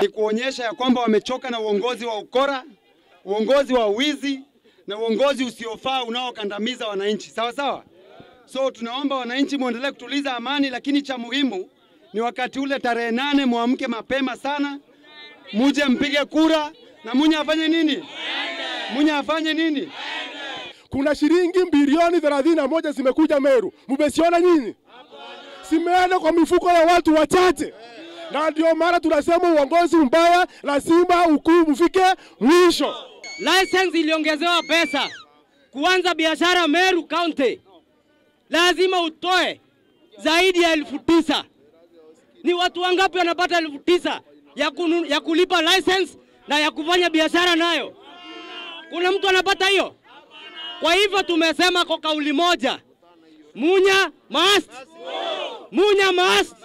ni kuonyesha ya kwamba wamechoka na uongozi wa ukora, uongozi wa wizi na uongozi usiofaa unaokandamiza wananchi. Sawa sawa. So tunaomba wananchi muendelee kutuliza amani, lakini cha muhimu ni wakati ule tarehe nane muamke mapema sana, muje mpige kura na munye afanye nini? Munye afanye nini? Kuna shilingi bilioni thelathini na moja zimekuja Meru, mumesiona nyinyi? Simeenda kwa mifuko ya watu wachache na ndio maana tunasema uongozi mbaya lazima ukuu ufike mwisho. License iliongezewa pesa kuanza biashara Meru County, lazima utoe zaidi ya elfu tisa. Ni watu wangapi wanapata elfu tisa ya, kunu, ya kulipa license na ya kufanya biashara nayo? Kuna mtu anapata hiyo? Kwa hivyo tumesema kwa kauli moja, Munya must, Munya must.